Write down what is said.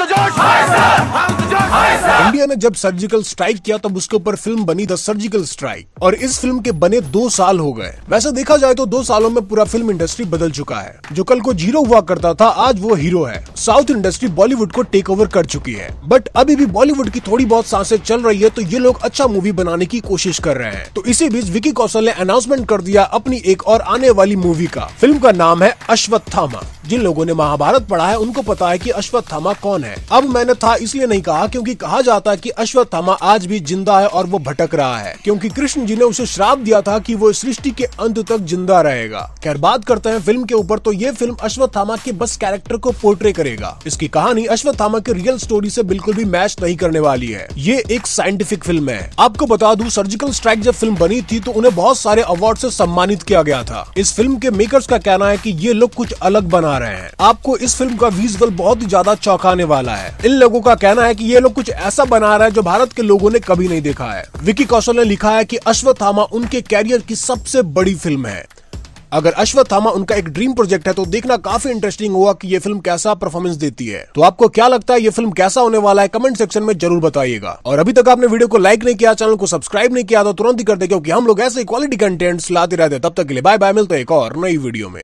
तो तो इंडिया ने जब सर्जिकल स्ट्राइक किया तब उसके ऊपर फिल्म बनी द सर्जिकल स्ट्राइक और इस फिल्म के बने दो साल हो गए वैसे देखा जाए तो दो सालों में पूरा फिल्म इंडस्ट्री बदल चुका है जो कल को जीरो हुआ करता था आज वो हीरो है साउथ इंडस्ट्री बॉलीवुड को टेक ओवर कर चुकी है बट अभी भी बॉलीवुड की थोड़ी बहुत सांसें चल रही है तो ये लोग अच्छा मूवी बनाने की कोशिश कर रहे हैं तो इसी बीच विकी कौशल ने अनाउंसमेंट कर दिया अपनी एक और आने वाली मूवी का फिल्म का नाम है अश्वत्थामा जिन लोगों ने महाभारत पढ़ा है उनको पता है कि अश्वत्थामा कौन है अब मैंने था इसलिए नहीं कहा क्योंकि कहा जाता है कि अश्वत्थामा आज भी जिंदा है और वो भटक रहा है क्योंकि कृष्ण जी ने उसे श्राप दिया था कि वो सृष्टि के अंत तक जिंदा रहेगा खैर बात करते हैं फिल्म के ऊपर तो ये फिल्म अश्वत्थामा के बस कैरेक्टर को पोर्ट्रे करेगा इसकी कहानी अश्वत्थामा के रियल स्टोरी से बिल्कुल भी मैच नहीं करने वाली है ये एक साइंटिफिक फिल्म है आपको बता दू सर्जिकल स्ट्राइक जब फिल्म बनी थी तो उन्हें बहुत सारे अवार्ड ऐसी सम्मानित किया गया था इस फिल्म के मेकर्स का कहना है की ये लोग कुछ अलग बना आ रहे हैं आपको इस फिल्म का विजुअल बहुत ही ज्यादा चौंकाने वाला है इन लोगों का कहना है कि ये लोग कुछ ऐसा बना रहे हैं जो भारत के लोगों ने कभी नहीं देखा है विकी कौशल ने लिखा है कि अश्वत्थामा उनके कैरियर की सबसे बड़ी फिल्म है अगर अश्वत्थामा उनका एक ड्रीम प्रोजेक्ट है तो देखना काफी इंटरेस्टिंग होगा कि ये फिल्म कैसा परफॉर्मेंस देती है तो आपको क्या लगता है ये फिल्म कैसा होने वाला है कमेंट सेक्शन में जरूर बताइएगा और अभी तक आपने वीडियो को लाइक नहीं किया चैनल को सब्सक्राइब नहीं किया तो तुरंत ही कर दे क्योंकि हम लोग ऐसे क्वालिटी कंटेंट्स लाते रहते तब तक के लिए बाय बाय मिलते एक और नई वीडियो में